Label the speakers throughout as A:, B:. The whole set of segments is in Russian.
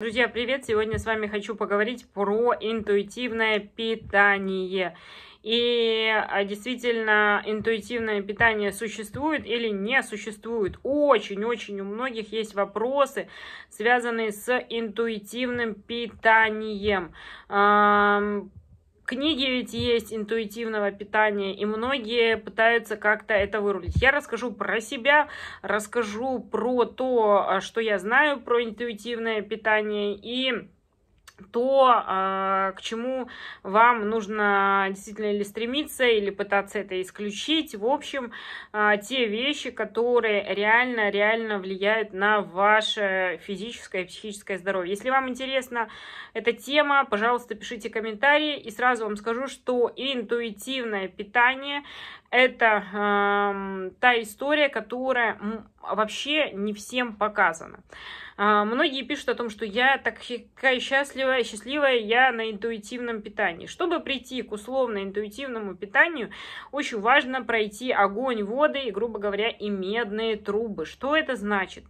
A: Друзья, привет! Сегодня с вами хочу поговорить про интуитивное питание. И а, действительно, интуитивное питание существует или не существует. Очень-очень у многих есть вопросы, связанные с интуитивным питанием Книги ведь есть интуитивного питания, и многие пытаются как-то это вырулить. Я расскажу про себя, расскажу про то, а, что я знаю про интуитивное питание и то, а, к чему вам нужно действительно или стремиться, или пытаться это исключить. В общем, а, те вещи, которые реально-реально влияют на ваше физическое и психическое здоровье. Если вам интересна эта тема, пожалуйста, пишите комментарии. И сразу вам скажу, что интуитивное питание – это э, та история, которая а вообще не всем показано. А, многие пишут о том, что я такая счастливая, счастливая, я на интуитивном питании. Чтобы прийти к условно-интуитивному питанию, очень важно пройти огонь, воды и, грубо говоря, и медные трубы. Что это значит?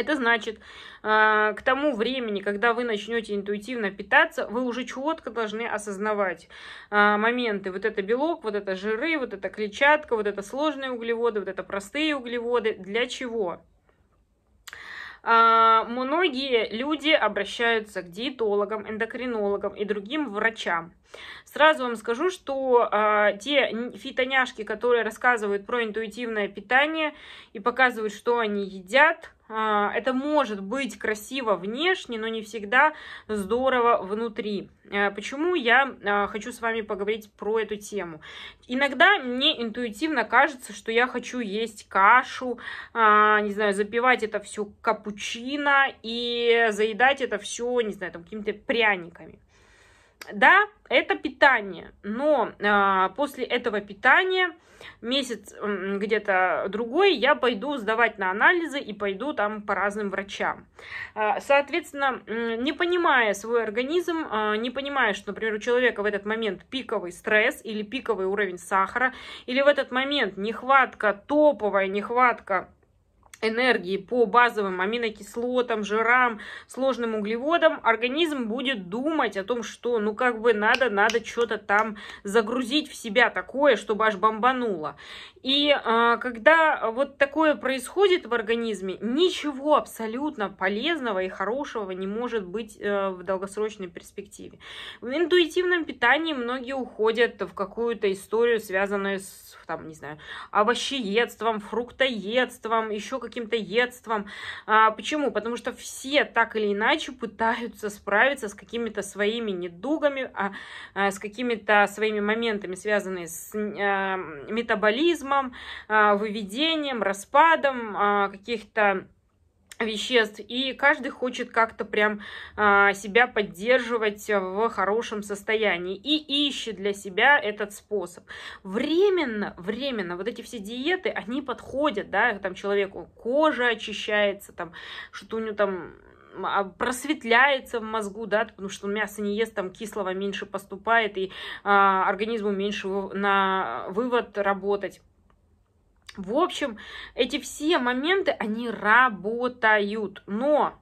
A: Это значит, а, к тому времени, когда вы начнете интуитивно питаться, вы уже четко должны осознавать а, моменты. Вот это белок, вот это жиры, вот это клетчатка, вот это сложные углеводы, вот это простые углеводы. Для чего? А, многие люди обращаются к диетологам, эндокринологам и другим врачам. Сразу вам скажу, что э, те фитоняшки, которые рассказывают про интуитивное питание и показывают, что они едят, а, это может быть красиво внешне, но не всегда здорово внутри. А, почему я хочу с вами поговорить про эту тему? Иногда мне интуитивно кажется, что я хочу есть кашу, не знаю, запивать это все капучино и заедать это все, не знаю, там какими-то пряниками да, это питание, но э, после этого питания месяц э, где-то другой я пойду сдавать на анализы и пойду там по разным врачам. Э, соответственно, э, не понимая свой организм, э, не понимая, что, например, у человека в этот момент пиковый стресс или пиковый уровень сахара, или в этот момент нехватка, топовая нехватка энергии по базовым аминокислотам, жирам, сложным углеводам, организм будет думать о том, что ну как бы надо, надо что-то там загрузить в себя такое, чтобы аж бомбануло. И а, когда вот такое происходит в организме, ничего абсолютно полезного и хорошего не может быть э, в долгосрочной перспективе. В интуитивном питании многие уходят в какую-то историю, связанную с, там, не знаю, овощеедством, фруктоедством, еще каким каким-то едством. А, почему? Потому что все так или иначе пытаются справиться с какими-то своими недугами, а, а, с какими-то своими моментами, связанными с а, метаболизмом, а, выведением, распадом а, каких-то веществ, и каждый хочет как-то прям а, себя поддерживать в хорошем состоянии и ищет для себя этот способ. Временно, временно вот эти все диеты, они подходят, да, там человеку кожа очищается, там что-то у него там а, просветляется в мозгу, да, потому что он мясо не ест, там кислого меньше поступает, и а, организму меньше на вывод работать в общем, эти все моменты, они работают, но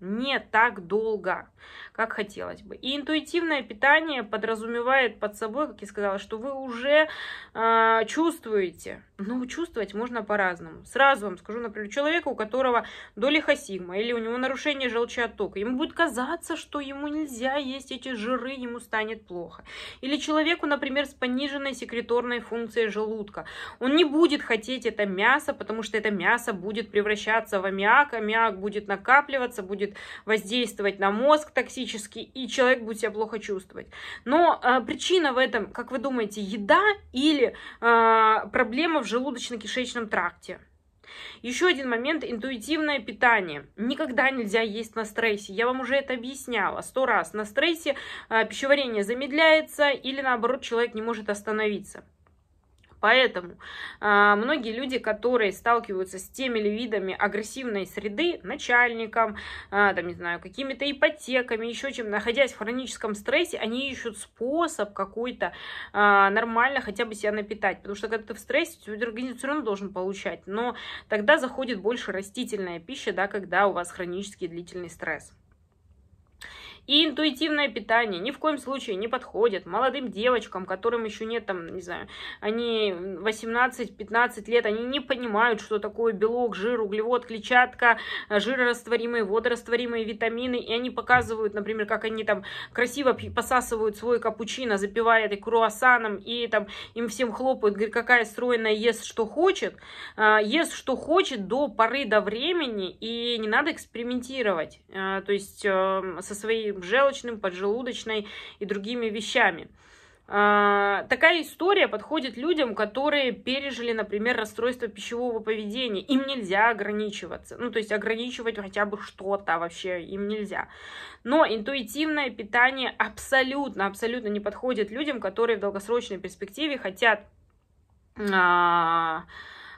A: не так долго, как хотелось бы. И интуитивное питание подразумевает под собой, как я сказала, что вы уже э, чувствуете, ну, чувствовать можно по-разному. Сразу вам скажу, например, человека, у которого доли сигма или у него нарушение желчеоттока, ему будет казаться, что ему нельзя есть эти жиры, ему станет плохо. Или человеку, например, с пониженной секреторной функцией желудка, он не будет хотеть это мясо, потому что это мясо будет превращаться в аммиак, аммиак будет накапливаться, будет воздействовать на мозг токсически, и человек будет себя плохо чувствовать. Но а, причина в этом, как вы думаете, еда или а, проблема в в желудочно-кишечном тракте. Еще один момент – интуитивное питание. Никогда нельзя есть на стрессе. Я вам уже это объясняла сто раз. На стрессе э, пищеварение замедляется или наоборот человек не может остановиться. Поэтому э, многие люди, которые сталкиваются с теми или видами агрессивной среды, начальником, э, там, не знаю, какими-то ипотеками, еще чем, находясь в хроническом стрессе, они ищут способ какой-то э, нормально хотя бы себя напитать. Потому что когда ты в стрессе, организм все равно должен получать. Но тогда заходит больше растительная пища, да, когда у вас хронический длительный стресс. И интуитивное питание ни в коем случае не подходит молодым девочкам, которым еще нет там, не знаю, они 18-15 лет, они не понимают, что такое белок, жир, углевод, клетчатка, э, жирорастворимые, водорастворимые витамины, и они показывают, например, как они там красиво посасывают свой капучино, запивая этой круассаном, и там им всем хлопают, говорят, какая стройная, ест что хочет, а, ест что хочет до поры до времени, и не надо экспериментировать, а, то есть эм, со своей желчным, поджелудочной и другими вещами. А, такая история подходит людям, которые пережили, например, расстройство пищевого поведения. Им нельзя ограничиваться. Ну, то есть ограничивать хотя бы что-то вообще им нельзя. Но интуитивное питание абсолютно, абсолютно не подходит людям, которые в долгосрочной перспективе хотят а,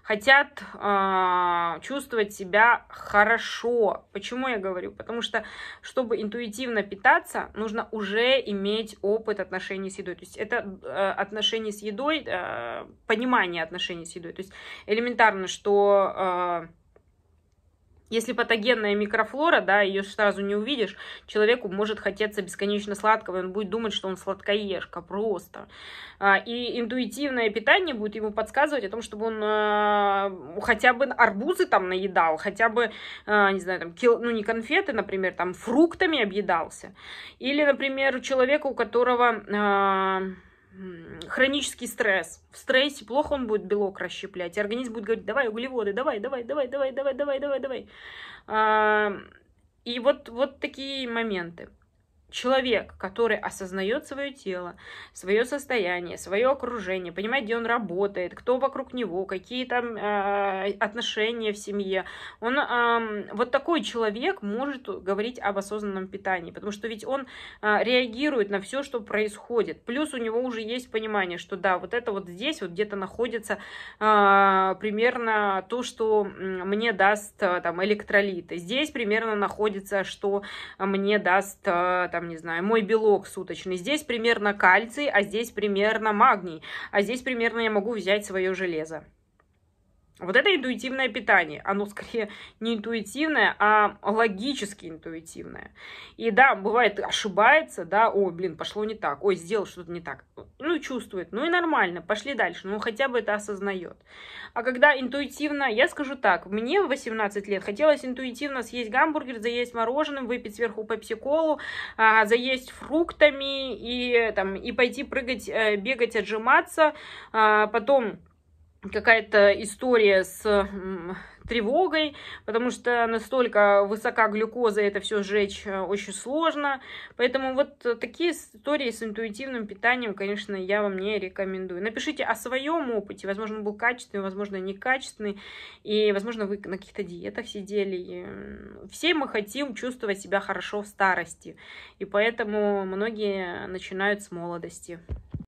A: хотят э, чувствовать себя хорошо. Почему я говорю? Потому что, чтобы интуитивно питаться, нужно уже иметь опыт отношений с едой. То есть это э, отношения с едой, э, понимание отношений с едой. То есть элементарно, что... Э, если патогенная микрофлора, да, ее сразу не увидишь, человеку может хотеться бесконечно сладкого, и он будет думать, что он сладкоежка просто. А, и интуитивное питание будет ему подсказывать о том, чтобы он а, хотя бы арбузы там наедал, хотя бы, а, не знаю, там, ну не конфеты, например, там фруктами объедался. Или, например, у человека, у которого хронический стресс. В стрессе плохо он будет белок расщеплять. И организм будет говорить, давай углеводы, давай, давай, давай, давай, давай, давай, давай, давай. А, и вот, вот такие моменты человек, который осознает свое тело, свое состояние, свое окружение, понимает, где он работает, кто вокруг него, какие там э, отношения в семье, он э, вот такой человек может говорить об осознанном питании, потому что ведь он э, реагирует на все, что происходит. Плюс у него уже есть понимание, что да, вот это вот здесь вот где-то находится э, примерно то, что мне даст э, там электролиты, здесь примерно находится, что мне даст э, там, не знаю, мой белок суточный. Здесь примерно кальций, а здесь примерно магний, а здесь примерно я могу взять свое железо. Вот это интуитивное питание. Оно скорее не интуитивное, а логически интуитивное. И да, бывает ошибается, да, ой, блин, пошло не так, ой, сделал что-то не так. Ну, чувствует, ну и нормально, пошли дальше, ну хотя бы это осознает. А когда интуитивно, я скажу так, мне в 18 лет хотелось интуитивно съесть гамбургер, заесть мороженым, выпить сверху пепси-колу, а, заесть фруктами и, там, и пойти прыгать, э, бегать, отжиматься, а, потом какая-то история с тревогой, потому что настолько высока глюкоза, это все сжечь э, очень сложно. Поэтому вот такие истории с интуитивным питанием, конечно, я вам не рекомендую. Напишите о своем опыте. Возможно, он был качественный, возможно, некачественный. И, возможно, вы на каких-то диетах сидели. Все мы хотим чувствовать себя хорошо в старости. И поэтому многие начинают с молодости.